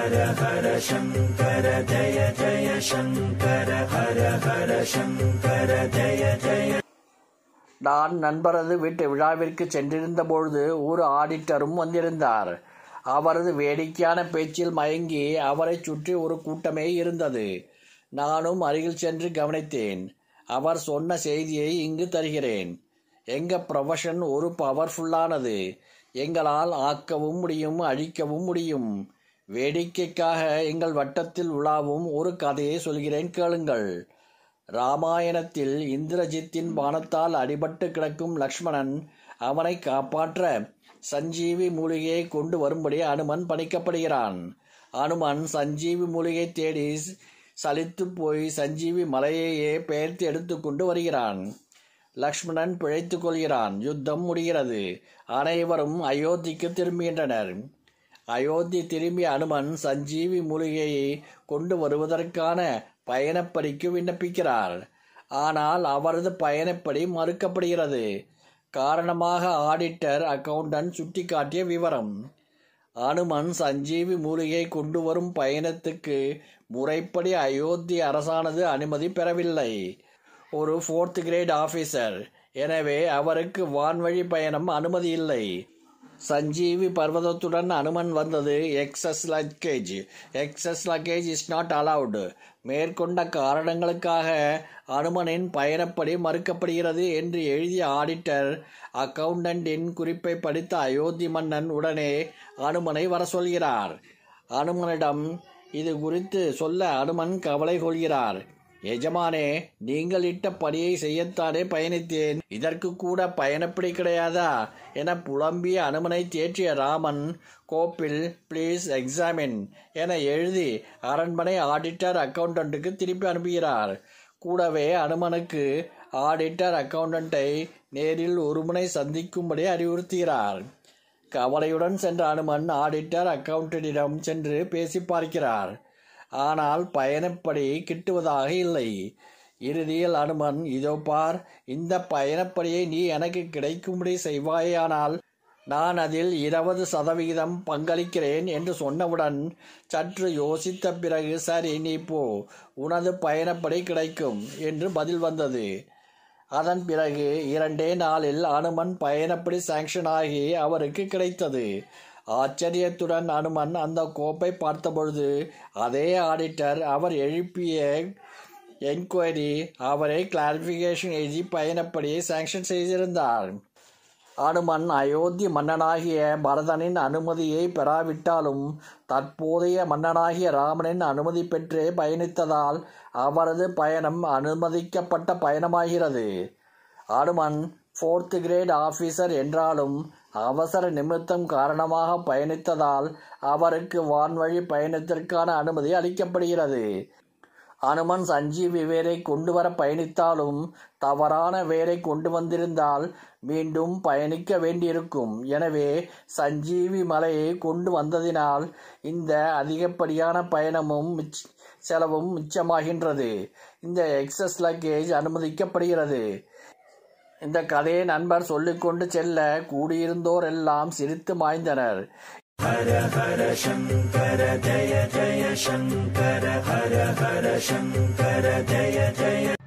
ஹர ஹர சங்கர ஜய ஜய சங்கர ஹர ஹர சங்கர ஜய ஜய நான் நண்பரது வீட்டு விழாவிற்கு சென்றிருந்த பொழுது ஒரு ஆடிட்டரும் வந்திருந்தார் அவரது வேடிக்கையான பேச்சில் மயங்கி அவரை சுற்றி ஒரு கூட்டமே இருந்தது நானும் அருகில் சென்று கவனித்தேன் அவர் சொன்ன செய்தியை இங்கு தருகிறேன் எங்க ப்ரொஃபஷன் ஒரு பவர்ஃபுல்லானது எங்களால் ஆக்கவும் முடியும் அழிக்கவும் முடியும் வேடிக்கைக்காக எங்கள் வட்டத்தில் உலாவும் ஒரு கதையை சொல்கிறேன் கேளுங்கள் ராமாயணத்தில் இந்திரஜித்தின் பானத்தால் அடிபட்டு கிடக்கும் லக்ஷ்மணன் அவனை காப்பாற்ற சஞ்சீவி மூலிகையை கொண்டு வரும்படி அனுமன் பணிக்கப்படுகிறான் அனுமன் சஞ்சீவி மூலிகை தேடி சலித்து போய் சஞ்சீவி மலையையே பெயர்த்து எடுத்துக்கொண்டு வருகிறான் லக்ஷ்மணன் பிழைத்து கொள்கிறான் யுத்தம் முடிகிறது அனைவரும் அயோத்திக்கு திரும்புகின்றனர் அயோத்தி திரும்பி அனுமன் சஞ்சீவி மூலிகையை கொண்டு வருவதற்கான பயணப்படிக்கு விண்ணப்பிக்கிறார் ஆனால் அவரது பயணப்படி மறுக்கப்படுகிறது காரணமாக ஆடிட்டர் அக்கவுண்டன்ட் சுட்டிக்காட்டிய விவரம் அனுமன் சஞ்சீவி மூலிகை கொண்டு வரும் பயணத்துக்கு முறைப்படி அயோத்தி அரசானது அனுமதி பெறவில்லை ஒரு ஃபோர்த் கிரேட் ஆஃபீஸர் எனவே அவருக்கு வான்வழி பயணம் அனுமதி இல்லை சஞ்சீவி பர்வதத்துடன் அனுமன் வந்தது excess luggage excess luggage is not allowed மேற்கொண்ட காரணங்களுக்காக அனுமனின் பயணப்படி மறுக்கப்படுகிறது என்று எழுதிய ஆடிட்டர் அக்கவுண்டன்டின் குறிப்பை படித்த அயோத்தி மன்னன் உடனே அனுமனை வர சொல்கிறார் அனுமனிடம் இது குறித்து சொல்ல அனுமன் கவலை கொள்கிறார் எஜமானே நீங்கள் இட்ட பணியை செய்யத்தானே பயணித்தேன் இதற்கு கூட பயணப்படி கிடையாதா என புலம்பிய அனுமனை தேற்றிய ராமன் கோப்பில் ப்ளீஸ் எக்ஸாமின் என எழுதி அரண்மனை ஆடிட்டர் அக்கௌண்டண்ட்டுக்கு திருப்பி அனுப்புகிறார் கூடவே அனுமனுக்கு ஆடிட்டர் அக்கௌண்டண்ட்டை நேரில் ஒருமுனை சந்திக்கும்படி அறிவுறுத்துகிறார் கவலையுடன் சென்ற அனுமன் ஆடிட்டர் அக்கவுண்டனிடம் சென்று பேசி பார்க்கிறார் ஆனால் பயணப்படி கிட்டுவதாக இல்லை இறுதியில் அனுமன் இதோ பார் இந்த பயணப்படியை நீ எனக்கு கிடைக்கும்படி செய்வாயானால் நான் அதில் இருபது சதவிகிதம் பங்களிக்கிறேன் என்று சொன்னவுடன் சற்று யோசித்த பிறகு சரி நீ போ உனது பயணப்படி கிடைக்கும் என்று பதில் வந்தது அதன் பிறகு இரண்டே நாளில் அனுமன் பயணப்படி சாங்ஷன் ஆகி அவருக்கு கிடைத்தது ஆச்சரியத்துடன் அனுமன் அந்த கோப்பை பார்த்தபொழுது அதே ஆடிட்டர் அவர் எழுப்பிய என்கொயரி அவரை கிளாரிஃபிகேஷன் எழுதி பயணப்படி சாங்ஷன் செய்திருந்தார் அனுமன் அயோத்தி மன்னனாகிய பரதனின் அனுமதியை பெறாவிட்டாலும் தற்போதைய மன்னனாகிய ராமனின் அனுமதி பெற்று பயணித்ததால் அவரது பயணம் அனுமதிக்கப்பட்ட பயணமாகிறது அனுமன் ஃபோர்த் கிரேட் ஆஃபீஸர் என்றாலும் அவசர நிமித்தம் காரணமாக பயணித்ததால் அவருக்கு வான்வழி பயணத்திற்கான அனுமதி அளிக்கப்படுகிறது அனுமன் சஞ்சீவி வேரை கொண்டு வர பயணித்தாலும் தவறான வேரை கொண்டு வந்திருந்தால் மீண்டும் பயணிக்க வேண்டியிருக்கும் எனவே சஞ்சீவி மலையை கொண்டு வந்ததினால் இந்த அதிகப்படியான பயணமும் செலவும் மிச்சமாகின்றது இந்த எக்ஸஸ் லக்கேஜ் அனுமதிக்கப்படுகிறது இந்த கதையை நண்பர் சொல்லிக்கொண்டு செல்ல கூடியிருந்தோர் எல்லாம் சிரித்து மாய்ந்தனர் ஹர ஹர சங்கர ஜய ஜய சங்கர ஹர ஹர சங்கர ஜய ஜய